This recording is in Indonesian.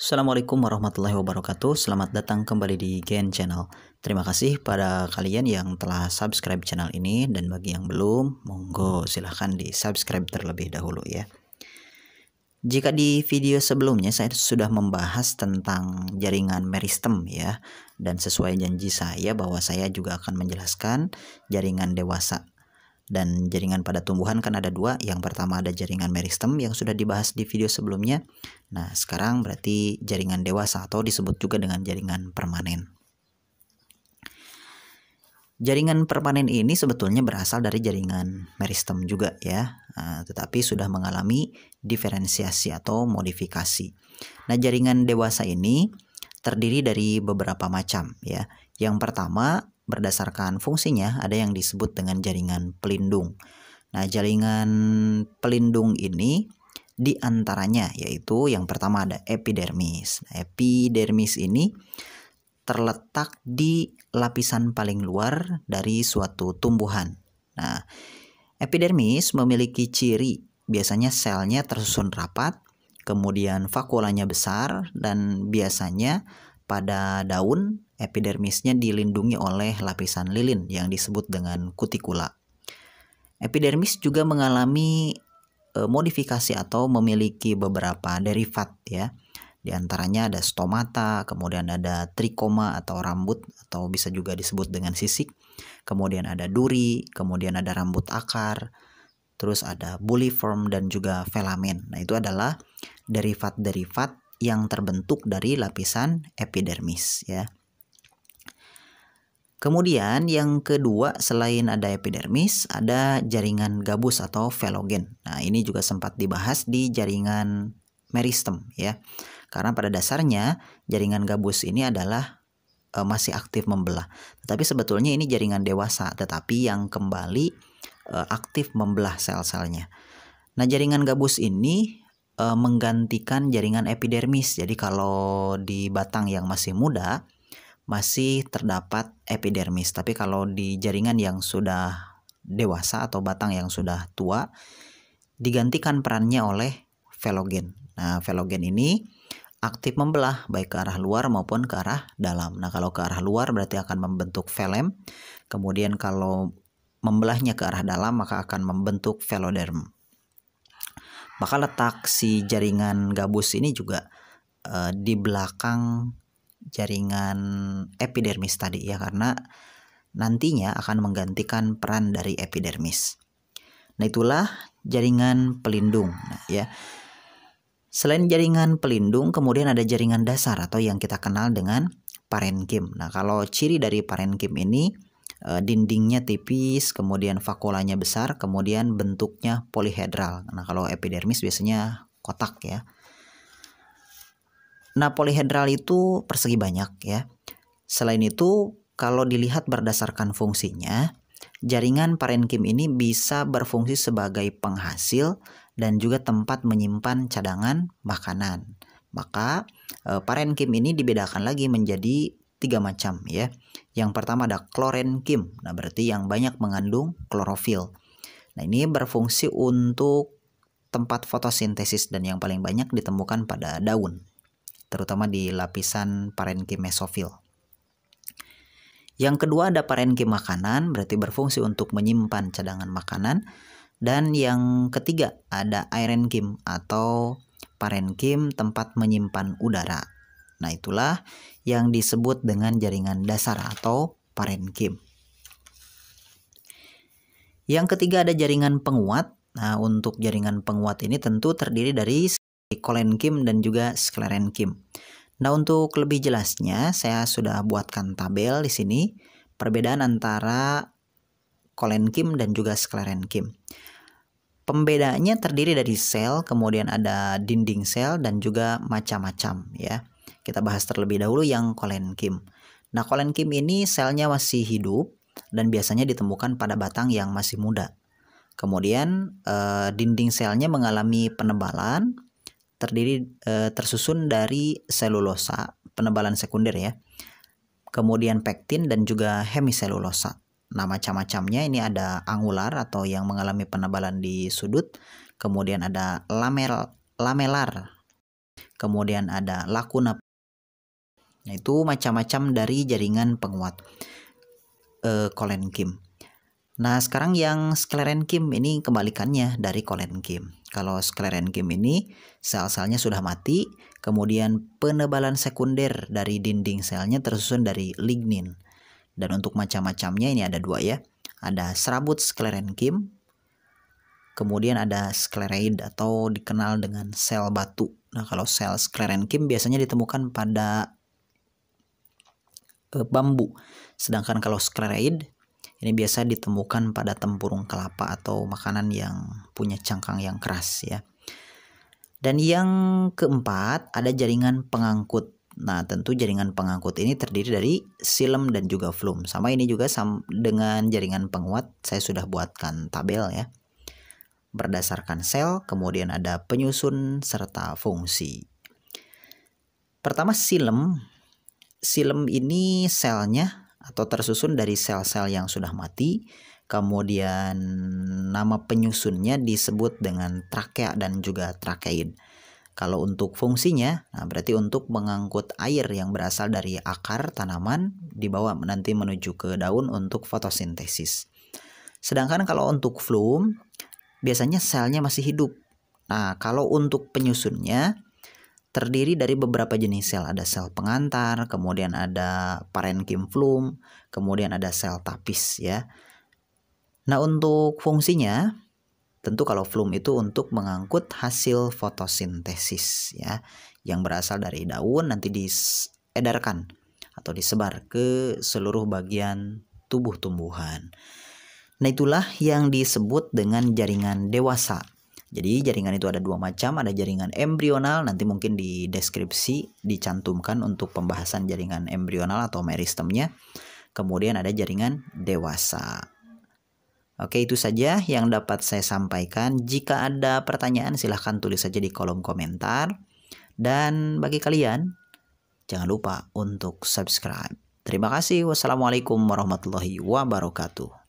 Assalamualaikum warahmatullahi wabarakatuh Selamat datang kembali di Gen Channel Terima kasih pada kalian yang telah subscribe channel ini Dan bagi yang belum, monggo silahkan di subscribe terlebih dahulu ya jika di video sebelumnya saya sudah membahas tentang jaringan meristem ya dan sesuai janji saya bahwa saya juga akan menjelaskan jaringan dewasa dan jaringan pada tumbuhan kan ada dua. Yang pertama ada jaringan meristem yang sudah dibahas di video sebelumnya. Nah, sekarang berarti jaringan dewasa atau disebut juga dengan jaringan permanen. Jaringan permanen ini sebetulnya berasal dari jaringan meristem juga ya, eh, tetapi sudah mengalami diferensiasi atau modifikasi. Nah, jaringan dewasa ini terdiri dari beberapa macam ya. Yang pertama berdasarkan fungsinya ada yang disebut dengan jaringan pelindung. Nah, jaringan pelindung ini di antaranya yaitu yang pertama ada epidermis. Nah, epidermis ini terletak di lapisan paling luar dari suatu tumbuhan. Nah, epidermis memiliki ciri biasanya selnya tersusun rapat, kemudian vakulanya besar dan biasanya pada daun epidermisnya dilindungi oleh lapisan lilin yang disebut dengan kutikula. Epidermis juga mengalami e, modifikasi atau memiliki beberapa derivat ya. Di antaranya ada stomata, kemudian ada trikoma atau rambut atau bisa juga disebut dengan sisik. Kemudian ada duri, kemudian ada rambut akar, terus ada buliform dan juga velamen. Nah, itu adalah derivat-derivat yang terbentuk dari lapisan epidermis ya. Kemudian yang kedua selain ada epidermis ada jaringan gabus atau velogen. Nah ini juga sempat dibahas di jaringan meristem ya. Karena pada dasarnya jaringan gabus ini adalah e, masih aktif membelah. Tetapi sebetulnya ini jaringan dewasa tetapi yang kembali e, aktif membelah sel-selnya. Nah jaringan gabus ini e, menggantikan jaringan epidermis. Jadi kalau di batang yang masih muda masih terdapat epidermis. Tapi kalau di jaringan yang sudah dewasa atau batang yang sudah tua digantikan perannya oleh velogen. Nah, velogen ini aktif membelah baik ke arah luar maupun ke arah dalam. Nah, kalau ke arah luar berarti akan membentuk velem. Kemudian kalau membelahnya ke arah dalam maka akan membentuk veloderm. Maka letak si jaringan gabus ini juga uh, di belakang jaringan epidermis tadi ya karena nantinya akan menggantikan peran dari epidermis. Nah, itulah jaringan pelindung ya. Selain jaringan pelindung, kemudian ada jaringan dasar atau yang kita kenal dengan parenkim. Nah, kalau ciri dari parenkim ini eh, dindingnya tipis, kemudian fakulanya besar, kemudian bentuknya polihedral. Nah, kalau epidermis biasanya kotak ya. Nah, polihedral itu persegi banyak ya. Selain itu, kalau dilihat berdasarkan fungsinya, jaringan parenkim ini bisa berfungsi sebagai penghasil dan juga tempat menyimpan cadangan makanan. Maka, eh, parenkim ini dibedakan lagi menjadi tiga macam ya. Yang pertama ada klorenkim. Nah, berarti yang banyak mengandung klorofil. Nah, ini berfungsi untuk tempat fotosintesis dan yang paling banyak ditemukan pada daun terutama di lapisan parenkim mesofil. Yang kedua ada parenkim makanan, berarti berfungsi untuk menyimpan cadangan makanan. Dan yang ketiga ada parenkim atau parenkim tempat menyimpan udara. Nah itulah yang disebut dengan jaringan dasar atau parenkim. Yang ketiga ada jaringan penguat. Nah untuk jaringan penguat ini tentu terdiri dari Kolenkim dan juga Skleren Kim. Nah, untuk lebih jelasnya saya sudah buatkan tabel di sini perbedaan antara kolenkim dan juga Skleren Kim. Pembedanya terdiri dari sel, kemudian ada dinding sel dan juga macam-macam ya. Kita bahas terlebih dahulu yang kolenkim. Nah, kolenkim ini selnya masih hidup dan biasanya ditemukan pada batang yang masih muda. Kemudian eh, dinding selnya mengalami penebalan terdiri e, tersusun dari selulosa, penebalan sekunder ya. Kemudian pektin dan juga hemiselulosa. Nah, macam-macamnya ini ada angular atau yang mengalami penebalan di sudut, kemudian ada lamel lamelar. Kemudian ada lakuna. Nah, itu macam-macam dari jaringan penguat e, eh, kolenkim. Nah, sekarang yang sklerenkim ini kebalikannya dari kolenkim. Kalau skleren Game ini sel-selnya sudah mati, kemudian penebalan sekunder dari dinding selnya tersusun dari lignin. Dan untuk macam-macamnya ini ada dua ya. Ada serabut skleren kim kemudian ada skleroid atau dikenal dengan sel batu. Nah, kalau sel skleren kim biasanya ditemukan pada eh, bambu. Sedangkan kalau skleroid ini biasa ditemukan pada tempurung kelapa atau makanan yang punya cangkang yang keras ya. Dan yang keempat ada jaringan pengangkut. Nah, tentu jaringan pengangkut ini terdiri dari silem dan juga flum. Sama ini juga sama dengan jaringan penguat, saya sudah buatkan tabel ya. Berdasarkan sel, kemudian ada penyusun serta fungsi. Pertama silem. Silem ini selnya atau tersusun dari sel-sel yang sudah mati. Kemudian nama penyusunnya disebut dengan trakea dan juga trakein. Kalau untuk fungsinya, nah berarti untuk mengangkut air yang berasal dari akar tanaman dibawa nanti menuju ke daun untuk fotosintesis. Sedangkan kalau untuk flum, biasanya selnya masih hidup. Nah, kalau untuk penyusunnya, terdiri dari beberapa jenis sel. Ada sel pengantar, kemudian ada parenkim flum, kemudian ada sel tapis ya. Nah, untuk fungsinya tentu kalau flum itu untuk mengangkut hasil fotosintesis ya yang berasal dari daun nanti diedarkan atau disebar ke seluruh bagian tubuh tumbuhan. Nah, itulah yang disebut dengan jaringan dewasa jadi jaringan itu ada dua macam, ada jaringan embrional, nanti mungkin di deskripsi dicantumkan untuk pembahasan jaringan embrional atau meristemnya. Kemudian ada jaringan dewasa. Oke, itu saja yang dapat saya sampaikan. Jika ada pertanyaan silahkan tulis saja di kolom komentar. Dan bagi kalian, jangan lupa untuk subscribe. Terima kasih. Wassalamualaikum warahmatullahi wabarakatuh.